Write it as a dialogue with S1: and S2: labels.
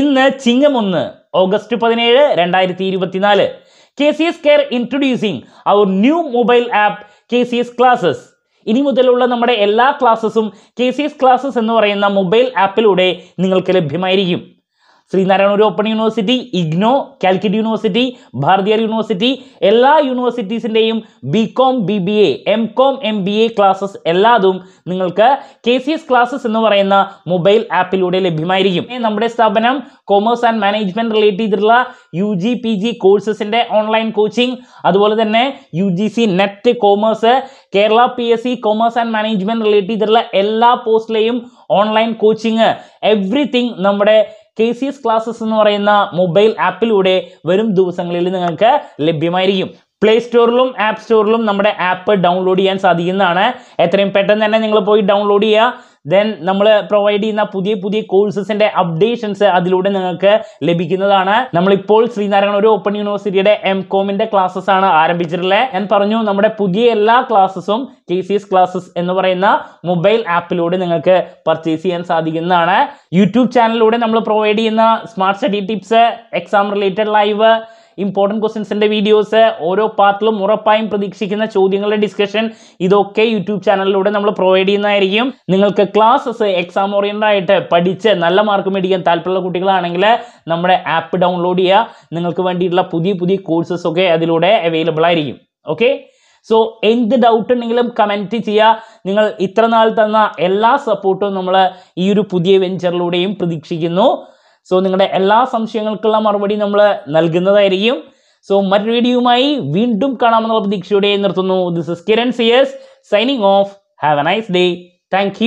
S1: ഇന്ന് ചിങ്ങം ഒന്ന് ഓഗസ്റ്റ് പതിനേഴ് രണ്ടായിരത്തി ഇരുപത്തിനാല് K C S care introducing our new mobile app K C S classes ഇനി മുതലുള്ള നമ്മുടെ എല്ലാ ക്ലാസ്സസും കെ സി എസ് ക്ലാസ്സസ് എന്ന് പറയുന്ന മൊബൈൽ ആപ്പിലൂടെ നിങ്ങൾക്ക് ലഭ്യമായിരിക്കും ശ്രീനാരായണ ഒരു open university IGNOU Calicut university Bharathiar university എല്ലാ യൂണിവേഴ്സിറ്റീസിൻ്റെയും B com B B A M com M B A classes എല്ലാതും നിങ്ങൾക്ക് കെ സി എസ് ക്ലാസ്സസ് എന്ന് പറയുന്ന മൊബൈൽ ആപ്പിലൂടെ ലഭ്യമായിരിക്കും നമ്മുടെ സ്ഥാപനം കൊമേഴ്സ് ആൻഡ് മാനേജ്മെൻറ്റ് റിലേറ്റ് ചെയ്തിട്ടുള്ള യു ജി പി ജി കോഴ്സസിൻ്റെ ഓൺലൈൻ കോച്ചിങ് അതുപോലെ തന്നെ U G C net commerce Kerala P S C commerce and management relate ചെയ്തിട്ടുള്ള എല്ലാ പോസ്റ്റിലെയും ഓൺലൈൻ കോച്ചിങ് എവ്രിതിങ് നമ്മുടെ കെ സി എസ് ക്ലാസ്സസ് എന്ന് പറയുന്ന മൊബൈൽ ആപ്പിലൂടെ വരും ദിവസങ്ങളിൽ നിങ്ങൾക്ക് ലഭ്യമായിരിക്കും പ്ലേ സ്റ്റോറിലും ആപ്പ് സ്റ്റോറിലും നമ്മുടെ ആപ്പ് ഡൗൺലോഡ് ചെയ്യാൻ സാധിക്കുന്നതാണ് എത്രയും പെട്ടെന്ന് തന്നെ നിങ്ങൾ പോയി ഡൗൺലോഡ് ചെയ്യുക ദെൻ നമ്മൾ പ്രൊവൈഡ് ചെയ്യുന്ന പുതിയ പുതിയ കോഴ്സസിന്റെ അപ്ഡേഷൻസ് അതിലൂടെ നിങ്ങൾക്ക് ലഭിക്കുന്നതാണ് നമ്മളിപ്പോൾ ശ്രീനാരായണ ഒരു ഓപ്പൺ യൂണിവേഴ്സിറ്റിയുടെ എം കോമിന്റെ ക്ലാസ്സസ് ആണ് ആരംഭിച്ചിട്ടുള്ളത് ഞാൻ പറഞ്ഞു നമ്മുടെ പുതിയ എല്ലാ ക്ലാസ്സസും കെ സി എസ് ക്ലാസ്സസ് എന്ന് പറയുന്ന മൊബൈൽ ആപ്പിലൂടെ നിങ്ങൾക്ക് പർച്ചേസ് ചെയ്യാൻ സാധിക്കുന്നതാണ് യൂട്യൂബ് ചാനലിലൂടെ നമ്മൾ പ്രൊവൈഡ് ചെയ്യുന്ന smart study tips exam related live important ക്വസ്റ്റ്യൻസിൻ്റെ വീഡിയോസ് ഓരോ പാർട്ടിലും ഉറപ്പായും പ്രതീക്ഷിക്കുന്ന ചോദ്യങ്ങളുടെ ഡിസ്കഷൻ ഇതൊക്കെ യൂട്യൂബ് ചാനലിലൂടെ നമ്മൾ പ്രൊവൈഡ് ചെയ്യുന്നതായിരിക്കും നിങ്ങൾക്ക് ക്ലാസ്സസ് എക്സാം ഓറിയൻ്റഡ് ആയിട്ട് പഠിച്ച് നല്ല മാർക്ക് മേടിക്കാൻ താല്പര്യമുള്ള കുട്ടികളാണെങ്കിൽ നമ്മുടെ ആപ്പ് ഡൗൺലോഡ് ചെയ്യുക നിങ്ങൾക്ക് വേണ്ടിയിട്ടുള്ള പുതിയ പുതിയ കോഴ്സസ് ഒക്കെ അതിലൂടെ അവൈലബിൾ ആയിരിക്കും ഓക്കെ സോ എന്ത് ഡൗട്ട് ഉണ്ടെങ്കിലും കമൻറ്റ് ചെയ്യുക നിങ്ങൾ ഇത്ര നാൾ തന്ന എല്ലാ സപ്പോർട്ടും നമ്മൾ ഈ ഒരു പുതിയ വെഞ്ചറിലൂടെയും പ്രതീക്ഷിക്കുന്നു സോ നിങ്ങളുടെ എല്ലാ സംശയങ്ങൾക്കുള്ള മറുപടി നമ്മൾ നൽകുന്നതായിരിക്കും സോ മറ്റൊരു വീഡിയോയുമായി വീണ്ടും കാണാമെന്നുള്ള പ്രതീക്ഷയോടെ നിർത്തുന്നു this is Kiran sirs signing off have a nice day thank